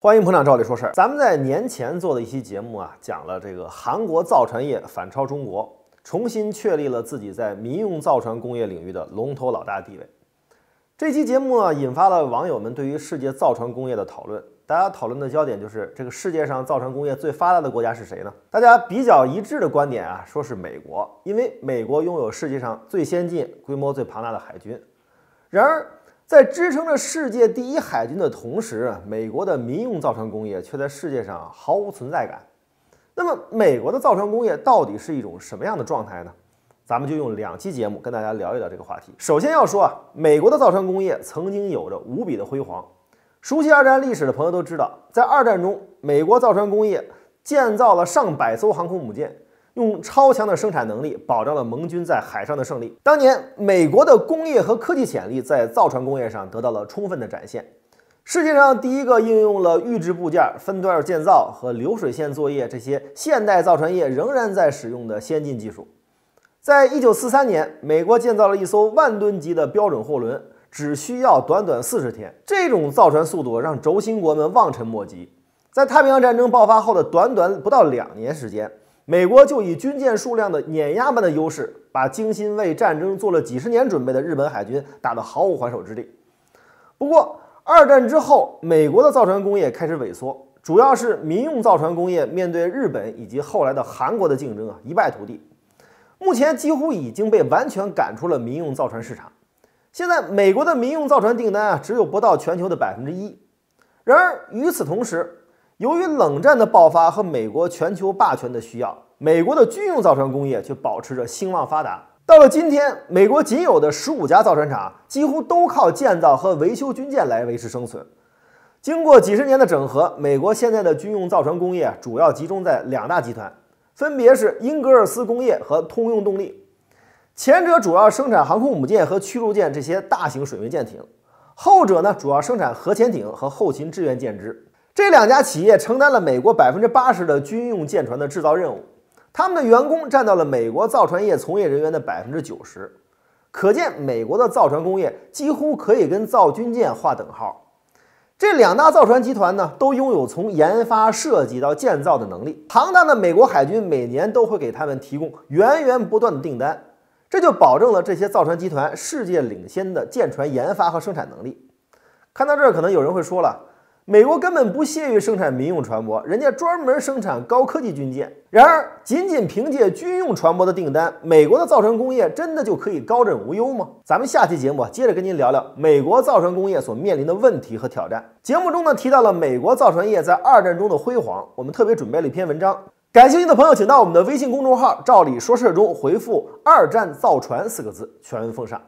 欢迎捧场，照理说事儿。咱们在年前做的一期节目啊，讲了这个韩国造船业反超中国，重新确立了自己在民用造船工业领域的龙头老大地位。这期节目啊，引发了网友们对于世界造船工业的讨论。大家讨论的焦点就是这个世界上造船工业最发达的国家是谁呢？大家比较一致的观点啊，说是美国，因为美国拥有世界上最先进、规模最庞大的海军。然而，在支撑着世界第一海军的同时，美国的民用造船工业却在世界上毫无存在感。那么，美国的造船工业到底是一种什么样的状态呢？咱们就用两期节目跟大家聊一聊这个话题。首先要说啊，美国的造船工业曾经有着无比的辉煌。熟悉二战历史的朋友都知道，在二战中，美国造船工业建造了上百艘航空母舰。用超强的生产能力保障了盟军在海上的胜利。当年，美国的工业和科技潜力在造船工业上得到了充分的展现。世界上第一个应用了预制部件、分段建造和流水线作业这些现代造船业仍然在使用的先进技术。在一九四三年，美国建造了一艘万吨级的标准货轮，只需要短短四十天。这种造船速度让轴心国们望尘莫及。在太平洋战争爆发后的短短不到两年时间。美国就以军舰数量的碾压般的优势，把精心为战争做了几十年准备的日本海军打得毫无还手之力。不过，二战之后，美国的造船工业开始萎缩，主要是民用造船工业面对日本以及后来的韩国的竞争啊一败涂地，目前几乎已经被完全赶出了民用造船市场。现在，美国的民用造船订单啊只有不到全球的百分之一。然而，与此同时，由于冷战的爆发和美国全球霸权的需要，美国的军用造船工业却保持着兴旺发达。到了今天，美国仅有的十五家造船厂几乎都靠建造和维修军舰来维持生存。经过几十年的整合，美国现在的军用造船工业主要集中在两大集团，分别是英格尔斯工业和通用动力。前者主要生产航空母舰和驱逐舰这些大型水面舰艇，后者呢主要生产核潜艇和后勤支援舰只。这两家企业承担了美国百分之八十的军用舰船的制造任务，他们的员工占到了美国造船业从业人员的百分之九十，可见美国的造船工业几乎可以跟造军舰划等号。这两大造船集团呢，都拥有从研发设计到建造的能力。庞大的美国海军每年都会给他们提供源源不断的订单，这就保证了这些造船集团世界领先的舰船研发和生产能力。看到这，儿，可能有人会说了。美国根本不屑于生产民用船舶，人家专门生产高科技军舰。然而，仅仅凭借军用船舶的订单，美国的造船工业真的就可以高枕无忧吗？咱们下期节目接着跟您聊聊美国造船工业所面临的问题和挑战。节目中呢，提到了美国造船业在二战中的辉煌，我们特别准备了一篇文章，感兴趣的朋友请到我们的微信公众号“照理说事”中回复“二战造船”四个字，全文奉上。